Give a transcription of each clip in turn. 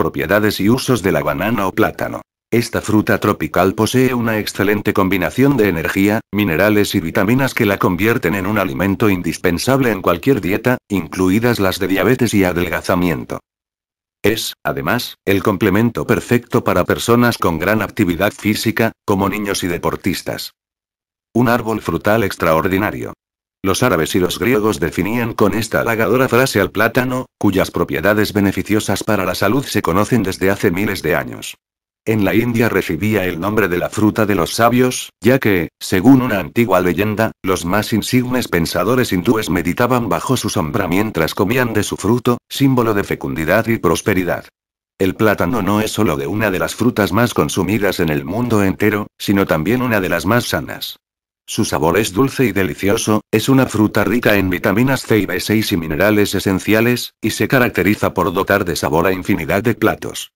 Propiedades y usos de la banana o plátano. Esta fruta tropical posee una excelente combinación de energía, minerales y vitaminas que la convierten en un alimento indispensable en cualquier dieta, incluidas las de diabetes y adelgazamiento. Es, además, el complemento perfecto para personas con gran actividad física, como niños y deportistas. Un árbol frutal extraordinario. Los árabes y los griegos definían con esta halagadora frase al plátano, cuyas propiedades beneficiosas para la salud se conocen desde hace miles de años. En la India recibía el nombre de la fruta de los sabios, ya que, según una antigua leyenda, los más insignes pensadores hindúes meditaban bajo su sombra mientras comían de su fruto, símbolo de fecundidad y prosperidad. El plátano no es solo de una de las frutas más consumidas en el mundo entero, sino también una de las más sanas. Su sabor es dulce y delicioso, es una fruta rica en vitaminas C y B6 y minerales esenciales, y se caracteriza por dotar de sabor a infinidad de platos.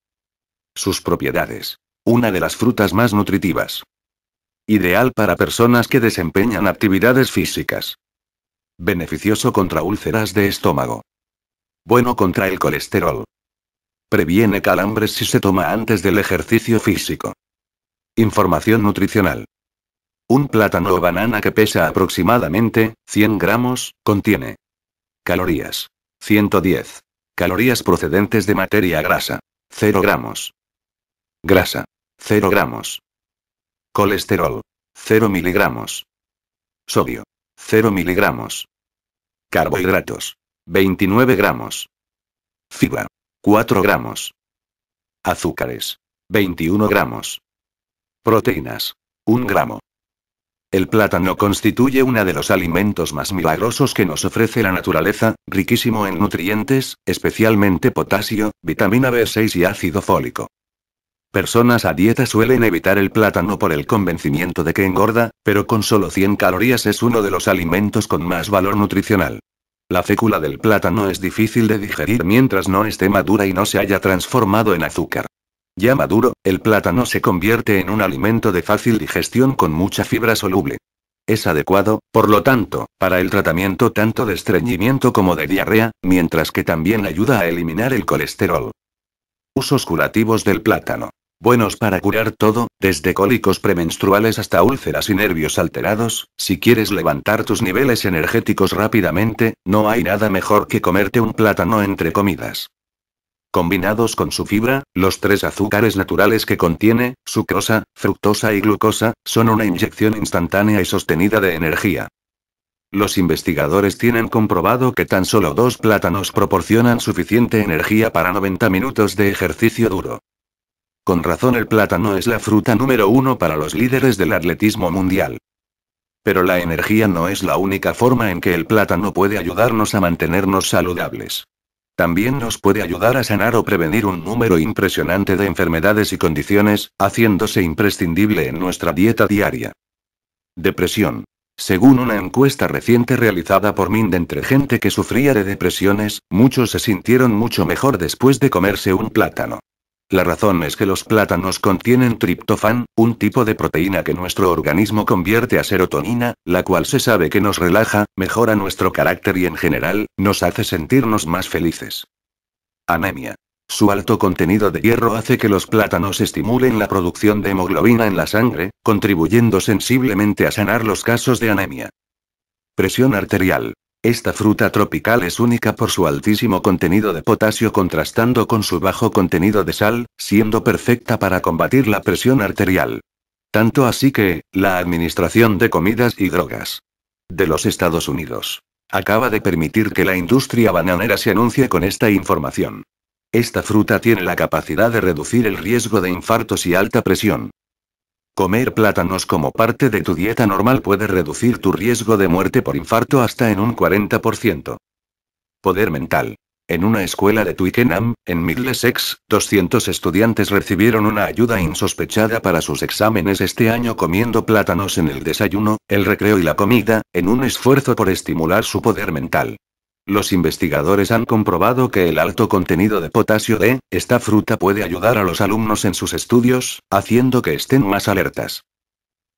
Sus propiedades. Una de las frutas más nutritivas. Ideal para personas que desempeñan actividades físicas. Beneficioso contra úlceras de estómago. Bueno contra el colesterol. Previene calambres si se toma antes del ejercicio físico. Información nutricional. Un plátano o banana que pesa aproximadamente 100 gramos, contiene calorías. 110. Calorías procedentes de materia grasa. 0 gramos. Grasa. 0 gramos. Colesterol. 0 miligramos. Sodio. 0 miligramos. Carbohidratos. 29 gramos. Fibra. 4 gramos. Azúcares. 21 gramos. Proteínas. 1 gramo. El plátano constituye uno de los alimentos más milagrosos que nos ofrece la naturaleza, riquísimo en nutrientes, especialmente potasio, vitamina B6 y ácido fólico. Personas a dieta suelen evitar el plátano por el convencimiento de que engorda, pero con solo 100 calorías es uno de los alimentos con más valor nutricional. La fécula del plátano es difícil de digerir mientras no esté madura y no se haya transformado en azúcar. Ya maduro, el plátano se convierte en un alimento de fácil digestión con mucha fibra soluble. Es adecuado, por lo tanto, para el tratamiento tanto de estreñimiento como de diarrea, mientras que también ayuda a eliminar el colesterol. Usos curativos del plátano. Buenos para curar todo, desde cólicos premenstruales hasta úlceras y nervios alterados, si quieres levantar tus niveles energéticos rápidamente, no hay nada mejor que comerte un plátano entre comidas. Combinados con su fibra, los tres azúcares naturales que contiene, sucrosa, fructosa y glucosa, son una inyección instantánea y sostenida de energía. Los investigadores tienen comprobado que tan solo dos plátanos proporcionan suficiente energía para 90 minutos de ejercicio duro. Con razón el plátano es la fruta número uno para los líderes del atletismo mundial. Pero la energía no es la única forma en que el plátano puede ayudarnos a mantenernos saludables. También nos puede ayudar a sanar o prevenir un número impresionante de enfermedades y condiciones, haciéndose imprescindible en nuestra dieta diaria. Depresión. Según una encuesta reciente realizada por Mind entre gente que sufría de depresiones, muchos se sintieron mucho mejor después de comerse un plátano. La razón es que los plátanos contienen triptofán, un tipo de proteína que nuestro organismo convierte a serotonina, la cual se sabe que nos relaja, mejora nuestro carácter y en general, nos hace sentirnos más felices. Anemia. Su alto contenido de hierro hace que los plátanos estimulen la producción de hemoglobina en la sangre, contribuyendo sensiblemente a sanar los casos de anemia. Presión arterial. Esta fruta tropical es única por su altísimo contenido de potasio contrastando con su bajo contenido de sal, siendo perfecta para combatir la presión arterial. Tanto así que, la Administración de Comidas y Drogas de los Estados Unidos acaba de permitir que la industria bananera se anuncie con esta información. Esta fruta tiene la capacidad de reducir el riesgo de infartos y alta presión. Comer plátanos como parte de tu dieta normal puede reducir tu riesgo de muerte por infarto hasta en un 40%. Poder mental. En una escuela de Twickenham, en Middlesex, 200 estudiantes recibieron una ayuda insospechada para sus exámenes este año comiendo plátanos en el desayuno, el recreo y la comida, en un esfuerzo por estimular su poder mental. Los investigadores han comprobado que el alto contenido de potasio de esta fruta puede ayudar a los alumnos en sus estudios, haciendo que estén más alertas.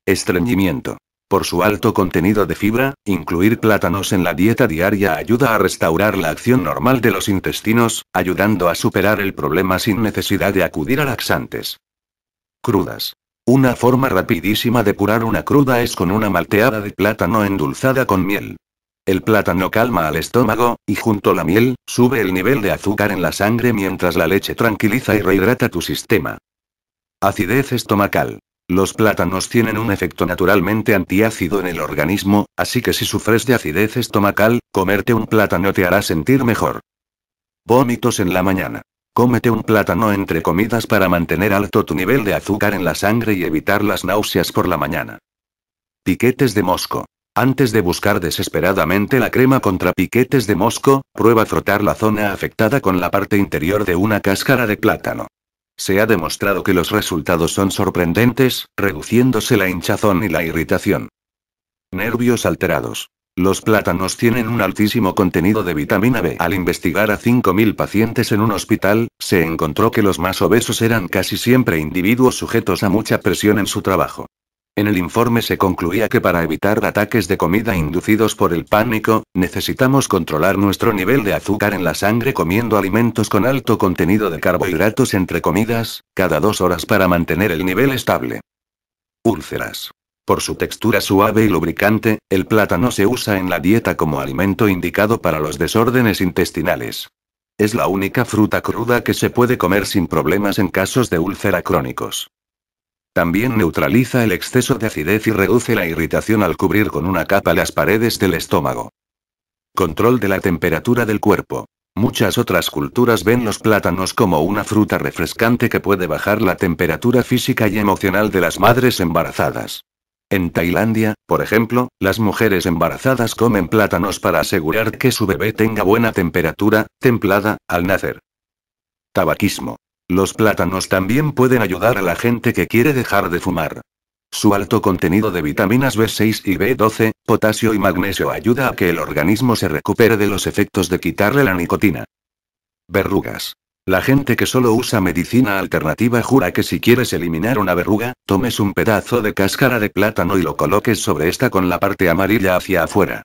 Estreñimiento. Por su alto contenido de fibra, incluir plátanos en la dieta diaria ayuda a restaurar la acción normal de los intestinos, ayudando a superar el problema sin necesidad de acudir a laxantes. Crudas. Una forma rapidísima de curar una cruda es con una malteada de plátano endulzada con miel. El plátano calma al estómago, y junto a la miel, sube el nivel de azúcar en la sangre mientras la leche tranquiliza y rehidrata tu sistema. Acidez estomacal. Los plátanos tienen un efecto naturalmente antiácido en el organismo, así que si sufres de acidez estomacal, comerte un plátano te hará sentir mejor. Vómitos en la mañana. Cómete un plátano entre comidas para mantener alto tu nivel de azúcar en la sangre y evitar las náuseas por la mañana. Piquetes de mosco. Antes de buscar desesperadamente la crema contra piquetes de mosco, prueba frotar la zona afectada con la parte interior de una cáscara de plátano. Se ha demostrado que los resultados son sorprendentes, reduciéndose la hinchazón y la irritación. Nervios alterados. Los plátanos tienen un altísimo contenido de vitamina B. Al investigar a 5.000 pacientes en un hospital, se encontró que los más obesos eran casi siempre individuos sujetos a mucha presión en su trabajo. En el informe se concluía que para evitar ataques de comida inducidos por el pánico, necesitamos controlar nuestro nivel de azúcar en la sangre comiendo alimentos con alto contenido de carbohidratos entre comidas, cada dos horas para mantener el nivel estable. Úlceras. Por su textura suave y lubricante, el plátano se usa en la dieta como alimento indicado para los desórdenes intestinales. Es la única fruta cruda que se puede comer sin problemas en casos de úlcera crónicos. También neutraliza el exceso de acidez y reduce la irritación al cubrir con una capa las paredes del estómago. Control de la temperatura del cuerpo. Muchas otras culturas ven los plátanos como una fruta refrescante que puede bajar la temperatura física y emocional de las madres embarazadas. En Tailandia, por ejemplo, las mujeres embarazadas comen plátanos para asegurar que su bebé tenga buena temperatura, templada, al nacer. Tabaquismo. Los plátanos también pueden ayudar a la gente que quiere dejar de fumar. Su alto contenido de vitaminas B6 y B12, potasio y magnesio ayuda a que el organismo se recupere de los efectos de quitarle la nicotina. Verrugas. La gente que solo usa medicina alternativa jura que si quieres eliminar una verruga, tomes un pedazo de cáscara de plátano y lo coloques sobre esta con la parte amarilla hacia afuera.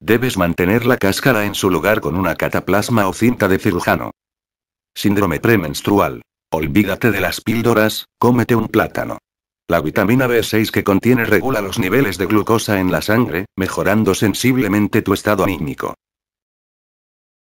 Debes mantener la cáscara en su lugar con una cataplasma o cinta de cirujano. Síndrome premenstrual. Olvídate de las píldoras, cómete un plátano. La vitamina B6 que contiene regula los niveles de glucosa en la sangre, mejorando sensiblemente tu estado anímico.